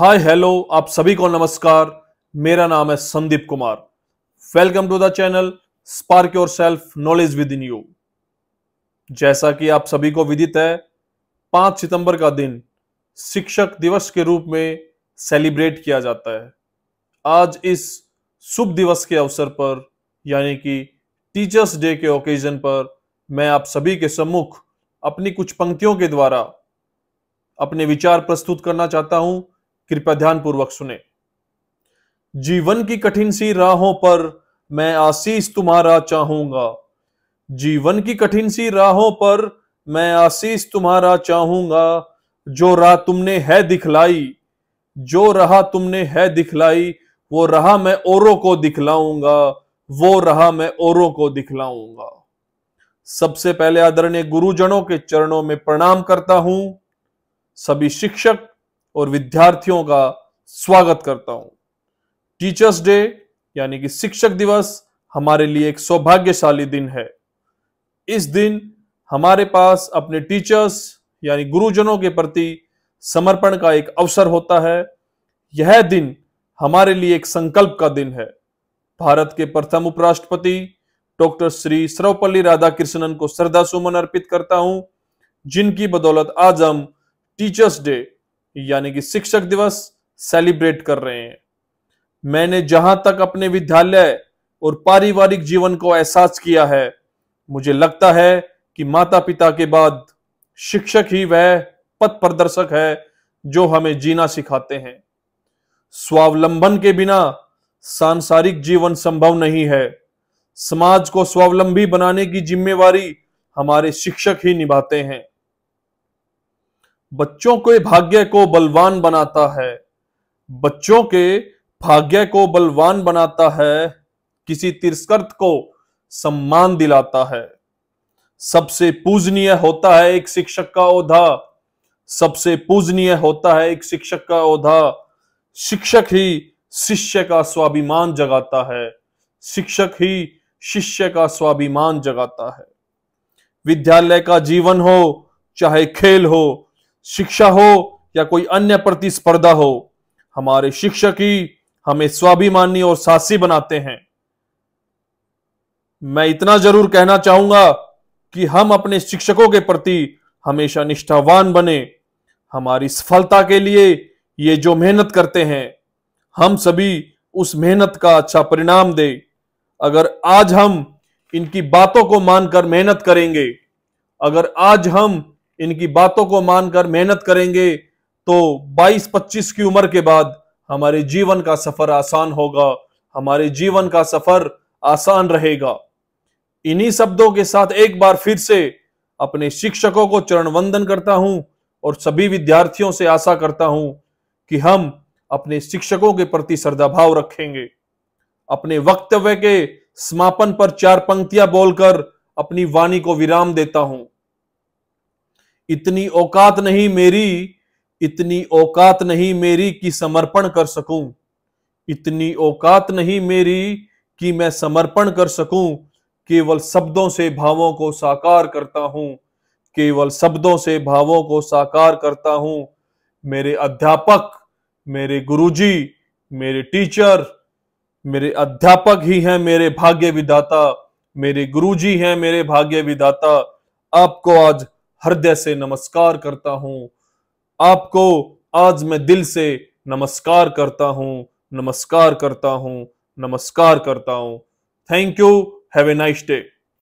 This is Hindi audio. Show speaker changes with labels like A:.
A: हाय हेलो आप सभी को नमस्कार मेरा नाम है Sandeep Kumar welcome to the channel spark your self knowledge within you जैसा कि आप सभी को विदित है पांच सितंबर का दिन शिक्षक दिवस के रूप में सेलिब्रेट किया जाता है आज इस शुभ दिवस के अवसर पर यानी कि टीचर्स डे के ओकेजन पर मैं आप सभी के सम्मुख अपनी कुछ पंक्तियों के द्वारा अपने विचार प्रस्तुत करना चाहता हूं कृपया ध्यान पूर्वक सुने जीवन की कठिन सी राहों पर मैं आशीष तुम्हारा चाहूंगा जीवन की कठिन सी राहों पर मैं आशीष तुम्हारा चाहूंगा जो राह तुमने है दिखलाई जो रहा तुमने है दिखलाई वो रहा मैं औरों को दिखलाऊंगा वो रहा मैं औरों को दिखलाऊंगा सबसे पहले आदरणीय गुरुजनों के चरणों में प्रणाम करता हूं सभी शिक्षक और विद्यार्थियों का स्वागत करता हूं टीचर्स डे यानी कि शिक्षक दिवस हमारे लिए एक सौभाग्यशाली दिन है इस दिन हमारे पास अपने टीचर्स यानी गुरुजनों के प्रति समर्पण का एक अवसर होता है यह दिन हमारे लिए एक संकल्प का दिन है भारत के प्रथम उपराष्ट्रपति डॉक्टर श्री सर्वपल्ली राधाकृष्णन को श्रद्धा सुमन अर्पित करता हूं जिनकी बदौलत आज हम टीचर्स डे यानी कि शिक्षक दिवस सेलिब्रेट कर रहे हैं मैंने जहां तक अपने विद्यालय और पारिवारिक जीवन को एहसास किया है मुझे लगता है कि माता पिता के बाद शिक्षक ही वह पथ प्रदर्शक है जो हमें जीना सिखाते हैं स्वावलंबन के बिना सांसारिक जीवन संभव नहीं है समाज को स्वावलंबी बनाने की जिम्मेवारी हमारे शिक्षक ही निभाते हैं बच्चों के भाग्य को बलवान बनाता है बच्चों के भाग्य को बलवान बनाता है किसी तिरस्कृत को सम्मान दिलाता है सबसे पूजनीय होता है एक शिक्षक का औधा सबसे पूजनीय होता है एक शिक्षक का औधा शिक्षक ही शिष्य का स्वाभिमान जगाता है शिक्षक ही शिष्य का स्वाभिमान जगाता है विद्यालय का जीवन हो चाहे खेल हो शिक्षा हो या कोई अन्य प्रतिस्पर्धा हो हमारे शिक्षक ही हमें स्वाभिमानी और साहसी बनाते हैं मैं इतना जरूर कहना चाहूंगा कि हम अपने शिक्षकों के प्रति हमेशा निष्ठावान बने हमारी सफलता के लिए ये जो मेहनत करते हैं हम सभी उस मेहनत का अच्छा परिणाम दे अगर आज हम इनकी बातों को मानकर मेहनत करेंगे अगर आज हम इनकी बातों को मानकर मेहनत करेंगे तो 22-25 की उम्र के बाद हमारे जीवन का सफर आसान होगा हमारे जीवन का सफर आसान रहेगा इन्हीं शब्दों के साथ एक बार फिर से अपने शिक्षकों को चरण वंदन करता हूं और सभी विद्यार्थियों से आशा करता हूं कि हम अपने शिक्षकों के प्रति श्रद्धाभाव रखेंगे अपने वक्तव्य के समापन पर चार पंक्तियां बोलकर अपनी वाणी को विराम देता हूं इतनी औकात नहीं मेरी इतनी औकात नहीं मेरी कि समर्पण कर सकूं इतनी औकात नहीं मेरी कि मैं समर्पण कर सकूं केवल शब्दों से भावों को साकार करता हूं केवल शब्दों से भावों को साकार करता हूं मेरे अध्यापक मेरे गुरुजी मेरे टीचर मेरे अध्यापक ही हैं मेरे भाग्य विदाता मेरे गुरुजी हैं मेरे भाग्य विदाता आपको आज हृदय से नमस्कार करता हूं आपको आज मैं दिल से नमस्कार करता हूं नमस्कार करता हूं नमस्कार करता हूं thank you have a nice day